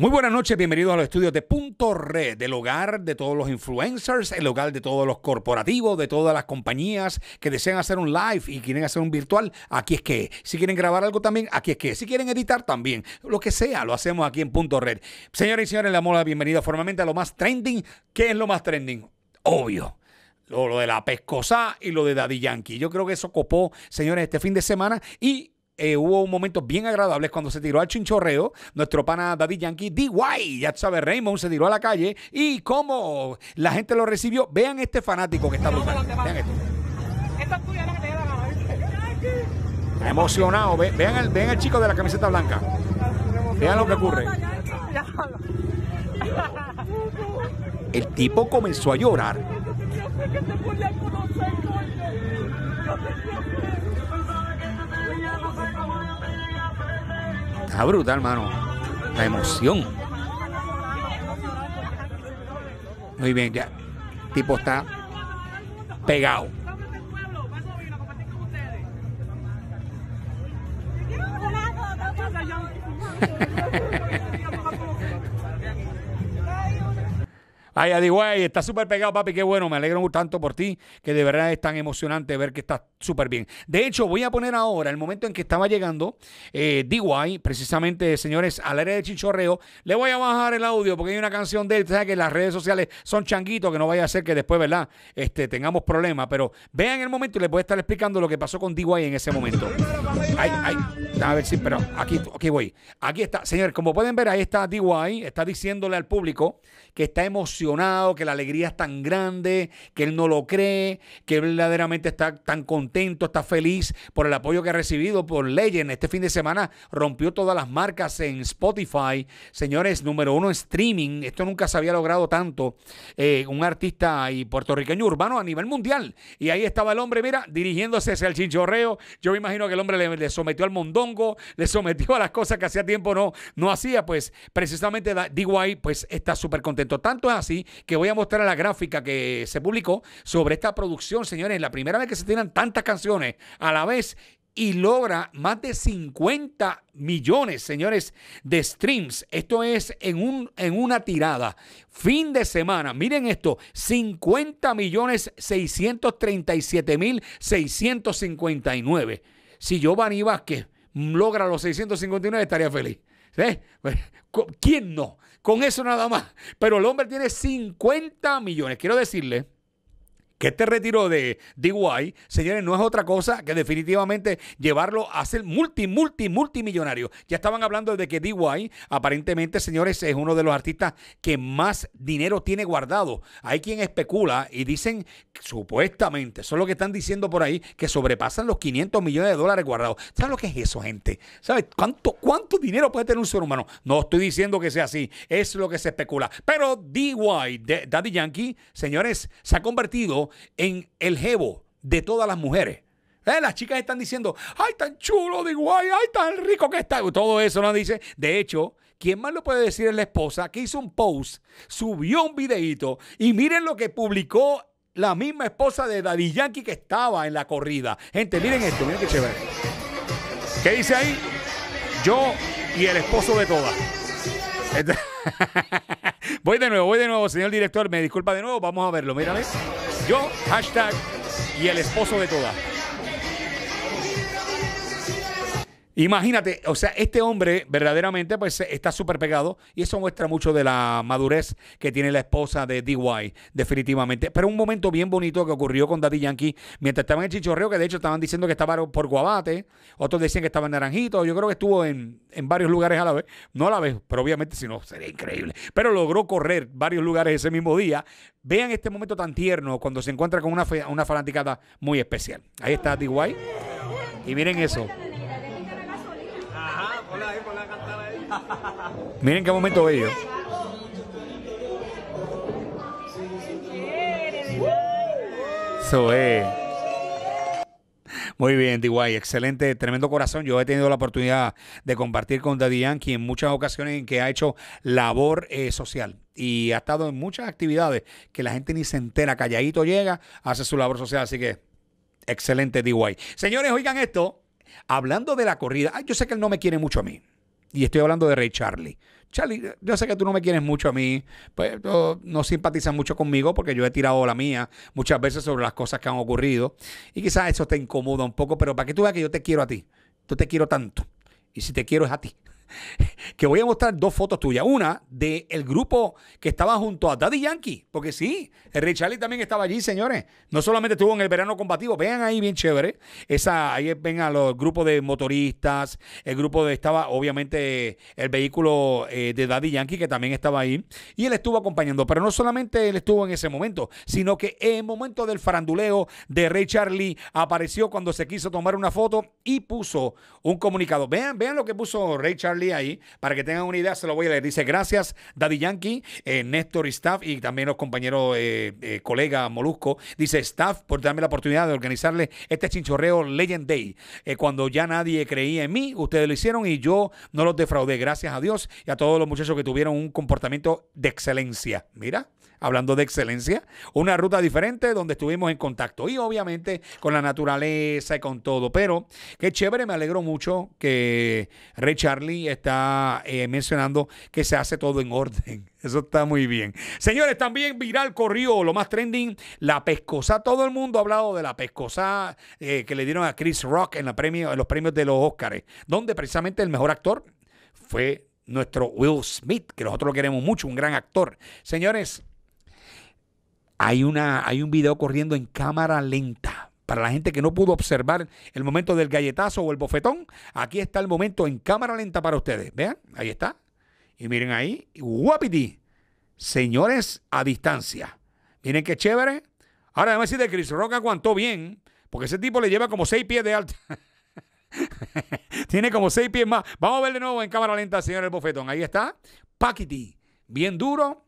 Muy buenas noches, bienvenidos a los estudios de Punto Red, del hogar de todos los influencers, el hogar de todos los corporativos, de todas las compañías que desean hacer un live y quieren hacer un virtual, aquí es que. Si quieren grabar algo también, aquí es que. Si quieren editar también, lo que sea, lo hacemos aquí en Punto Red. Señoras y señores, le damos la bienvenida formalmente a lo más trending. ¿Qué es lo más trending? Obvio. Lo, lo de la pescosa y lo de Daddy Yankee. Yo creo que eso copó, señores, este fin de semana y eh, hubo un momento bien agradable cuando se tiró al chinchorreo. Nuestro pana David Yankee, DY, ya sabes, Raymond se tiró a la calle. Y como la gente lo recibió. Vean este fanático que está Vean esto. Emocionado. vean, el, vean el chico de la camiseta blanca. Vean lo que ocurre. El tipo comenzó a llorar. Está brutal, hermano. La emoción. Muy bien, ya. El tipo está pegado. Ay, DY, está súper pegado, papi. Qué bueno, me alegro tanto por ti, que de verdad es tan emocionante ver que estás súper bien. De hecho, voy a poner ahora el momento en que estaba llegando eh, DY, precisamente, señores, al área de Chichorreo. Le voy a bajar el audio porque hay una canción de él. ¿sabes? que las redes sociales son changuitos, que no vaya a ser que después, ¿verdad? Este, tengamos problemas. Pero vean el momento y les voy a estar explicando lo que pasó con DY en ese momento. Ay, ay, a ver si, pero aquí, aquí voy. Aquí está, señores, como pueden ver, ahí está DY, está diciéndole al público que está emocionado que la alegría es tan grande, que él no lo cree, que verdaderamente está tan contento, está feliz por el apoyo que ha recibido por Legend. Este fin de semana rompió todas las marcas en Spotify. Señores, número uno en streaming. Esto nunca se había logrado tanto. Eh, un artista y puertorriqueño urbano a nivel mundial. Y ahí estaba el hombre, mira, dirigiéndose hacia el chinchorreo. Yo me imagino que el hombre le, sometió al mondongo, le sometió a las cosas que hacía tiempo no, no hacía. Pues precisamente DY pues está súper contento. Tanto es así que voy a mostrar la gráfica que se publicó sobre esta producción, señores. La primera vez que se tiran tantas canciones a la vez y logra más de 50 millones, señores, de streams. Esto es en, un, en una tirada. Fin de semana, miren esto, 50 millones 637 mil 659. Si Giovanni Vázquez logra los 659, estaría feliz. ¿Eh? ¿Quién no? Con eso nada más. Pero el hombre tiene 50 millones. Quiero decirle que este retiro de DY, señores, no es otra cosa que definitivamente llevarlo a ser multi, multi, multimillonario. Ya estaban hablando de que DY, aparentemente, señores, es uno de los artistas que más dinero tiene guardado. Hay quien especula y dicen, supuestamente, son lo que están diciendo por ahí, que sobrepasan los 500 millones de dólares guardados. ¿Sabes lo que es eso, gente? ¿Sabes cuánto, cuánto dinero puede tener un ser humano? No estoy diciendo que sea así, es lo que se especula. Pero DY, Daddy Yankee, señores, se ha convertido en el jevo de todas las mujeres. ¿Eh? Las chicas están diciendo, ay, tan chulo de guay, ay, tan rico que está. Todo eso no dice. De hecho, ¿quién más lo puede decir es la esposa que hizo un post, subió un videito y miren lo que publicó la misma esposa de Daddy Yankee que estaba en la corrida. Gente, miren esto, miren qué chévere. ¿Qué dice ahí? Yo y el esposo de todas. Este- Voy de nuevo, voy de nuevo, señor director. Me disculpa de nuevo. Vamos a verlo. Mírame. Yo, hashtag y el esposo de todas. Imagínate, o sea, este hombre verdaderamente pues está súper pegado y eso muestra mucho de la madurez que tiene la esposa de DY, definitivamente. Pero un momento bien bonito que ocurrió con Daddy Yankee mientras estaban en Chichorreo, que de hecho estaban diciendo que estaba por Guabate, otros decían que estaba en Naranjito, yo creo que estuvo en, varios lugares a la vez, no a la vez, pero obviamente si no sería increíble, pero logró correr varios lugares ese mismo día. Vean este momento tan tierno cuando se encuentra con una, una muy especial. Ahí está DY y miren eso. Eh, Miren qué momento bello. Eso es. Muy bien, DY, excelente, tremendo corazón. Yo he tenido la oportunidad de compartir con Daddy Yankee en muchas ocasiones en que ha hecho labor eh, social y ha estado en muchas actividades que la gente ni se entera, calladito llega, hace su labor social. Así que, excelente, DY. Señores, oigan esto. Hablando de la corrida, yo sé que él no me quiere mucho a mí. Y estoy hablando de Ray Charlie. Charlie, yo sé que tú no me quieres mucho a mí, pues no, no, simpatizas mucho conmigo porque yo he tirado la mía muchas veces sobre las cosas que han ocurrido y quizás eso te incomoda un poco, pero para que tú veas que yo te quiero a ti, yo te quiero tanto y si te quiero es a ti que voy a mostrar dos fotos tuyas. Una del el grupo que estaba junto a Daddy Yankee, porque sí, Ray Charlie también estaba allí, señores. No solamente estuvo en el verano combativo, vean ahí bien chévere. Esa, ahí ven a los grupos de motoristas, el grupo de estaba obviamente el vehículo eh, de Daddy Yankee que también estaba ahí. Y él estuvo acompañando, pero no solamente él estuvo en ese momento, sino que en el momento del faranduleo de Ray Charlie apareció cuando se quiso tomar una foto y puso un comunicado. Vean, vean lo que puso Ray Charlie ahí. Para que tengan una idea, se lo voy a leer. Dice, gracias Daddy Yankee, eh, Néstor y Staff y también los compañeros, eh, eh, colega Molusco. Dice, Staff por darme la oportunidad de organizarle este chinchorreo Legend Day. Eh, cuando ya nadie creía en mí, ustedes lo hicieron y yo no los defraudé. Gracias a Dios y a todos los muchachos que tuvieron un comportamiento de excelencia. Mira hablando de excelencia, una ruta diferente donde estuvimos en contacto y obviamente con la naturaleza y con todo. Pero qué chévere, me alegro mucho que Ray Charlie está eh, mencionando que se hace todo en orden. Eso está muy bien. Señores, también viral corrió lo más trending, la pescosa. Todo el mundo ha hablado de la pescosa eh, que le dieron a Chris Rock en, la premio, en los premios de los Oscars, donde precisamente el mejor actor fue nuestro Will Smith, que nosotros lo queremos mucho, un gran actor. Señores, hay, una, hay un video corriendo en cámara lenta. Para la gente que no pudo observar el momento del galletazo o el bofetón, aquí está el momento en cámara lenta para ustedes. Vean, ahí está. Y miren ahí, guapiti. Señores a distancia. Miren qué chévere. Ahora, además, de Chris Rock aguantó bien, porque ese tipo le lleva como seis pies de alto. Tiene como seis pies más. Vamos a ver de nuevo en cámara lenta, señores, el bofetón. Ahí está. Paquiti. Bien duro.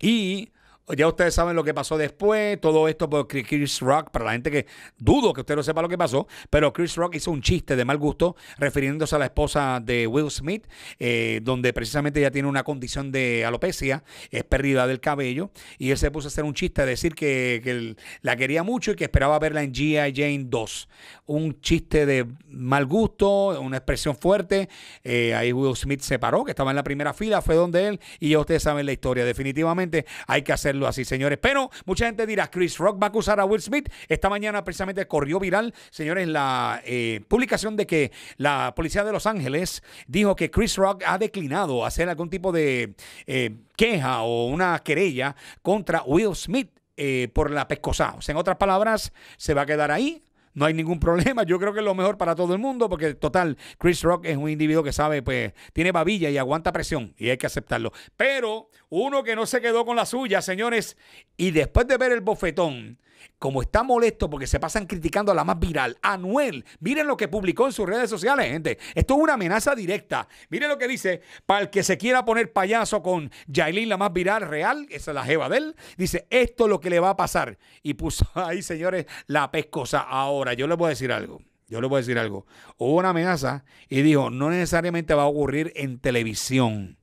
Y ya ustedes saben lo que pasó después, todo esto por Chris Rock, para la gente que dudo que usted no sepa lo que pasó, pero Chris Rock hizo un chiste de mal gusto refiriéndose a la esposa de Will Smith, eh, donde precisamente ella tiene una condición de alopecia, es pérdida del cabello, y él se puso a hacer un chiste, a decir que, la quería mucho y que esperaba verla en G.I. Jane 2. Un chiste de mal gusto, una expresión fuerte, eh, ahí Will Smith se paró, que estaba en la primera fila, fue donde él, y ya ustedes saben la historia, definitivamente hay que hacer así, señores. Pero mucha gente dirá, Chris Rock va a acusar a Will Smith. Esta mañana precisamente corrió viral, señores, la eh, publicación de que la policía de Los Ángeles dijo que Chris Rock ha declinado hacer algún tipo de eh, queja o una querella contra Will Smith. Eh, por la pescosa. en otras palabras, se va a quedar ahí, no hay ningún problema. Yo creo que es lo mejor para todo el mundo, porque total, Chris Rock es un individuo que sabe, pues, tiene babilla y aguanta presión, y hay que aceptarlo. Pero uno que no se quedó con la suya, señores, y después de ver el bofetón como está molesto porque se pasan criticando a la más viral, Anuel, miren lo que publicó en sus redes sociales, gente. Esto es una amenaza directa. Miren lo que dice, para el que se quiera poner payaso con Yailin, la más viral real, esa es la jeva de él, dice, esto es lo que le va a pasar. Y puso ahí, señores, la pescosa. Ahora, yo le voy a decir algo. Yo le voy a decir algo. Hubo una amenaza y dijo, no necesariamente va a ocurrir en televisión.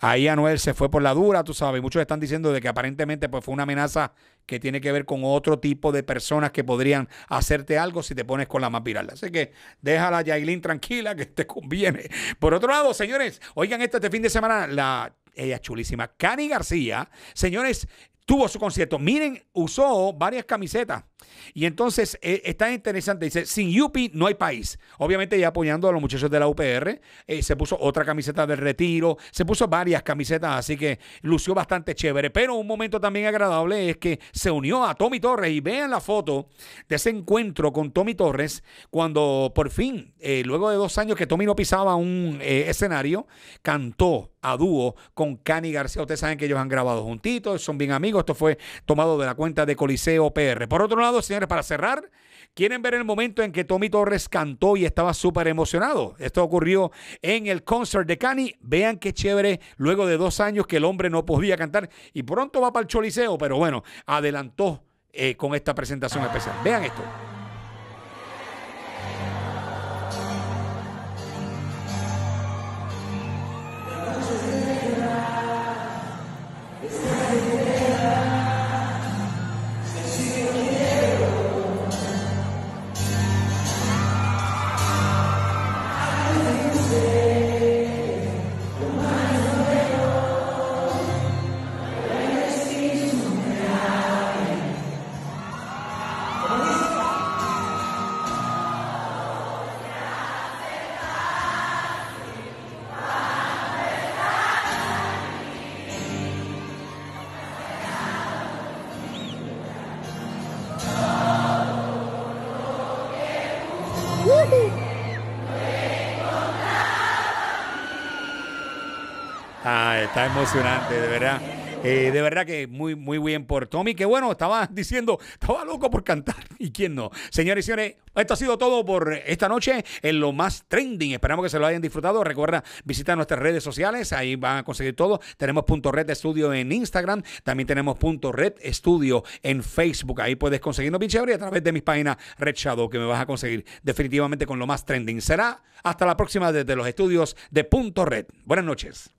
Ahí Anuel se fue por la dura, tú sabes. Muchos están diciendo de que aparentemente pues, fue una amenaza que tiene que ver con otro tipo de personas que podrían hacerte algo si te pones con la más viral. Así que déjala a Yailin tranquila, que te conviene. Por otro lado, señores, oigan esto este fin de semana, la ella es chulísima. Cani García, señores, tuvo su concierto. Miren, usó varias camisetas. Y entonces eh, está interesante. Dice, sin Yupi no hay país. Obviamente ya apoyando a los muchachos de la UPR. Eh, se puso otra camiseta del retiro. Se puso varias camisetas. Así que lució bastante chévere. Pero un momento también agradable es que se unió a Tommy Torres. Y vean la foto de ese encuentro con Tommy Torres. Cuando por fin, eh, luego de dos años que Tommy no pisaba un escenario, cantó a dúo con Cani García. Ustedes saben que ellos han grabado juntitos, son bien amigos. Esto fue tomado de la cuenta de Coliseo PR. Por otro lado, señores, para cerrar, quieren ver el momento en que Tommy Torres cantó y estaba súper emocionado. Esto ocurrió en el concert de Cani. Vean qué chévere, luego de dos años que el hombre no podía cantar y pronto va para el Choliseo, pero bueno, adelantó eh, con esta presentación especial. Vean esto. está, emocionante, de verdad. Eh, de verdad que muy, muy bien por Tommy, que bueno, estaba diciendo, estaba loco por cantar. ¿Y quién no? Señores y señores, esto ha sido todo por esta noche en lo más trending. Esperamos que se lo hayan disfrutado. Recuerda visitar nuestras redes sociales, ahí van a conseguir todo. Tenemos punto red estudio en Instagram, también tenemos punto red estudio en Facebook. Ahí puedes conseguirnos pinche a través de mis páginas Red Shadow, que me vas a conseguir definitivamente con lo más trending. Será hasta la próxima desde los estudios de punto red. Buenas noches.